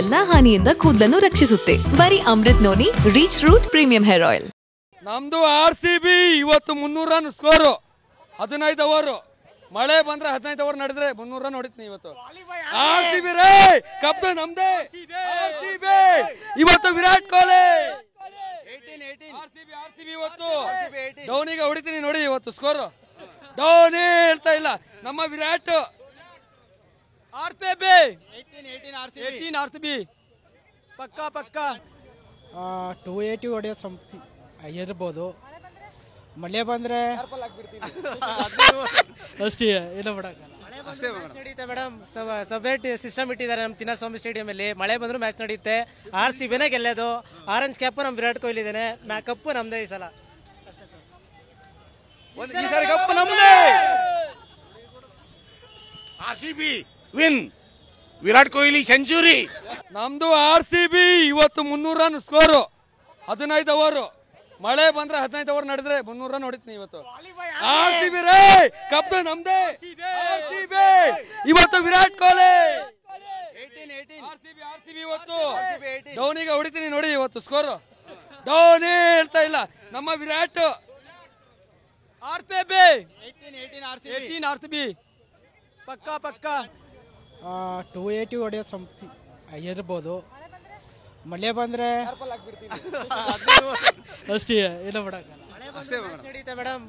ಎಲ್ಲಾ ಹಾನಿಯಿಂದ ಕೂದಲನ್ನು ರಕ್ಷಿಸುತ್ತೆ ಬರೀ Amrut noni reach root premium hair oil ನಮ್ದು ಆರ್ ಸಿ ಬಿ ಇವತ್ತು ಮುನ್ನೂರ ರನ್ ಸ್ಕೋರು ಹದಿನೈದು ಓವರ್ ಮಳೆ ಬಂದ್ರೆ ಹದಿನೈದು ಓವರ್ ನಡೆದ್ರೆ ಮುನ್ನೂರು ರನ್ ಹೊಡಿತೀನಿ ಇವತ್ತು ಆರ್ ಸಿ ಬಿ ರೇ ಕಪ್ ನಮ್ದೇ ಇವತ್ತು ವಿರಾಟ್ ಕೊಹ್ಲಿ ಇವತ್ತು ಧೋನಿಗೆ ಹೊಡಿತೀನಿ ನೋಡಿ ಇವತ್ತು ಸ್ಕೋರು ಧೋನಿ ಹೇಳ್ತಾ ಇಲ್ಲ ನಮ್ಮ ವಿರಾಟ್ ಆರ್ಸಿಬಿ 18 ಆರ್ಸಿಬಿ 18 ಆರ್ಸಿಬಿ ಪಕ್ಕಾ ಪಕ್ಕಾ 280 ಹೊಡೆಯೋ ಸಮಥಿಂಗ್ ಇರ್ಬೋದು ಮಳೆ ಬಂದ್ರೆ ಅಷ್ಟೇ ಇಲ್ಲ ನಡೀತೆ ಮೇಡಮ್ ಸಬ್ರೇಟ್ ಸಿಸ್ಟಮ್ ಇಟ್ಟಿದ್ದಾರೆ ನಮ್ಮ ಚಿನ್ನಸ್ವಾಮಿ ಸ್ಟೇಡಿಯಂ ಅಲ್ಲಿ ಮಳೆ ಬಂದ್ರು ಮ್ಯಾಚ್ ನಡೆಯುತ್ತೆ ಆರ್ ಸಿ ಬಿನೇ ಗೆಲ್ಲೋದು ಆರೆಂಜ್ ಕ್ಯಾಪ್ ನಮ್ ವಿರಾಟ್ ಕೊಹ್ಲಿ ಇದ್ದಾನೆ ಕಪ್ಪು ನಮ್ದೇ ಈ ಸಲ cup R C B win Virat Kohli century ನಮ್ದು ಆರ್ ಸಿ ಬಿ ಇವತ್ತು ಮುನ್ನೂರು ರನ್ ಸ್ಕೋರು ಹದಿನೈದು ಅವರು ಮಳೆ ಬಂದ್ರೆ ಹದಿನೈದು ಅವರ್ ನಡೆದ್ರೆ ಮುನ್ನೂರು ರನ್ ಹೊಡಿತೀನಿ ಇವತ್ತು ಆರ್ ಸಿ ಬಿ ರೇ ಕಪ್ ನಮ್ದೇ ಇವತ್ತು ವಿರಾಟ್ ಕೊಹ್ಲಿ ಧೋನಿಗೆ ಹೊಡಿತೀನಿ ನೋಡಿ ಇವತ್ತು ಸ್ಕೋರು ಧೋನಿ ಹೇಳ್ತಾ ಇಲ್ಲ ನಮ್ಮ Virat R C B R C B ಪಕ್ಕ ಪಕ್ಕ ಟೂ ಏಯ್ಟಿ ಹೊಡೆಯೋ ಸಂತಿ ಇರ್ಬೋದು ಮಳೆ ಬಂದರೆ ಅಷ್ಟೇ ಏನೋ ಬಿಡೋಕ್ಕಲ್ಲ ನಡೀತೆ ಮೇಡಮ್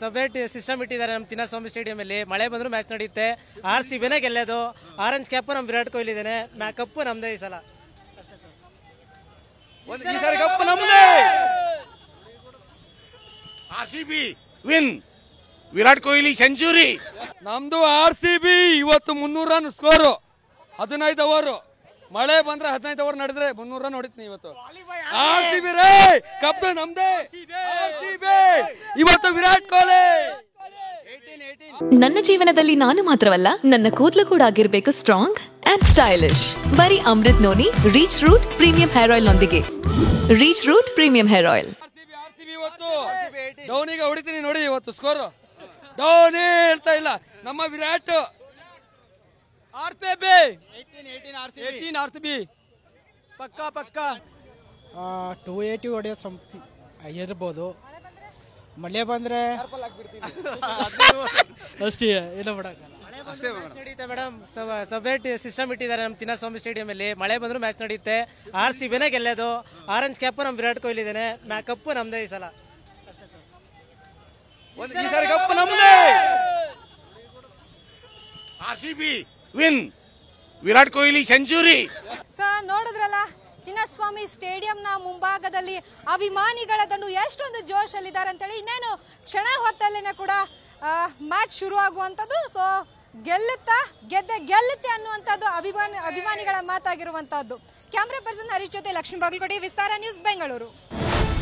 ಸಪ್ರೇಟ್ ಸಿಸ್ಟಮ್ ಇಟ್ಟಿದ್ದಾರೆ ನಮ್ಮ ಚಿನ್ನಸ್ವಾಮಿ ಸ್ಟೇಡಿಯಂ ಅಲ್ಲಿ ಮಳೆ ಬಂದರೂ ಮ್ಯಾಚ್ ನಡೆಯುತ್ತೆ ಆರ್ ಸಿ ಬಿನೇ ಗೆಲ್ಲೋದು ಆರೆಂಜ್ ಕ್ಯಾಪ್ ನಮ್ಮ ವಿರಾಟ್ ಕೊಹ್ಲಿ ಇದ್ದಾನೆ ಕಪ್ಪು ನಮ್ದೇ ಈ ಸಲ R C B win Virat Kohli century ನಮ್ದು ಆರ್ ಸಿ ಬಿ ಇವತ್ತು ಮುನ್ನೂರು ರನ್ ಸ್ಕೋರು ಹದಿನೈದು ಅವರು ಮಳೆ ಬಂದ್ರೆ ಹದಿನೈದು ಅವರ್ ನಡೆದ್ರೆ ಮುನ್ನೂರ ರನ್ ಹೊಡಿತೀನಿ ಇವತ್ತು ಆರ್ ಸಿ ಬಿ ರೇ ಕಪ್ ನಮ್ದೇ ಇವತ್ತು ವಿರಾಟ್ ಕೊಹ್ಲಿ ನನ್ನ ಜೀವನದಲ್ಲಿ ನಾನು ಮಾತ್ರವಲ್ಲ ನನ್ನ ಕೂದಲು ಕೂಡ ಆಗಿರ್ಬೇಕು ಸ್ಟ್ರಾಂಗ್ ಅಂಡ್ ಸ್ಟೈಲಿಶ್ ಬರೀ Amrut noni reach root premium hair oil ನೊಂದಿಗೆ reach root premium hair oil ಹೊಡಿತೀನಿ ನೋಡಿ ಇವತ್ತು ಸ್ಕೋರ್ ಧೋನಿ ಹೇಳ್ತಾ ಇಲ್ಲ ನಮ್ಮ Virat R C B eighteen R C B ಪಕ್ಕ ಪಕ್ಕ ಟೂ ಏಯ್ಟಿ ಹೊಡೆಯೋ ಸಂಥಿಂಗ್ ಇರ್ಬೋದು ಮಳೆ ಬಂದರೆ ಅಷ್ಟೇ ಇಲ್ಲ ಬಿಡೋಕ್ಕಲ್ಲ ನಡೀತೆ ಸಪ್ರೇಟ್ ಸಿಸ್ಟಮ್ ಇಟ್ಟಿದ್ದಾರೆ ನಮ್ಮ ಚಿನ್ನಸ್ವಾಮಿ ಸ್ಟೇಡಿಯಂ ಅಲ್ಲಿ ಮಳೆ ಬಂದರೂ ಮ್ಯಾಚ್ ನಡೆಯುತ್ತೆ ಆರ್ ಸಿ ಬಿನೇ ಗೆಲ್ಲೋದು ಆರೆಂಜ್ ಕ್ಯಾಪ್ ನಮ್ಮ ವಿರಾಟ್ ಕೊಹ್ಲಿ ಇದೇನೆ ಕಪ್ಪು ನಮ್ದೇ ಈ ಸಲ ಈ ಸಾರಿ R C B win Virat Kohli century sir ನೋಡಿದ್ರಲ್ಲ ಚಿನ್ನಸ್ವಾಮಿ ಸ್ಟೇಡಿಯಂನ ಮುಂಭಾಗದಲ್ಲಿ ಅಭಿಮಾನಿಗಳ ದಂಡು ಎಷ್ಟೊಂದು ಜೋಶಲ್ಲಿದ್ದಾರೆ ಅಂತೇಳಿ ಇನ್ನೇನು ಕ್ಷಣ ಹೊತ್ತಲ್ಲಿನ ಕೂಡ ಮ್ಯಾಚ್ ಶುರು ಸೊ ಗೆಲ್ಲುತ್ತಾ ಗೆದ್ದೆ ಗೆಲ್ಲುತ್ತೆ ಅನ್ನುವಂಥದ್ದು ಅಭಿಮಾನಿ ಅಭಿಮಾನಿಗಳ ಮಾತಾಗಿರುವಂಥದ್ದು ಕ್ಯಾಮ್ರಾ ಪರ್ಸನ್ ಹರೀಶ್ ಜೊತೆ ಲಕ್ಷ್ಮೀ ಬಾಗಲಕೋಟೆ ವಿಸ್ತಾರ ನ್ಯೂಸ್ ಬೆಂಗಳೂರು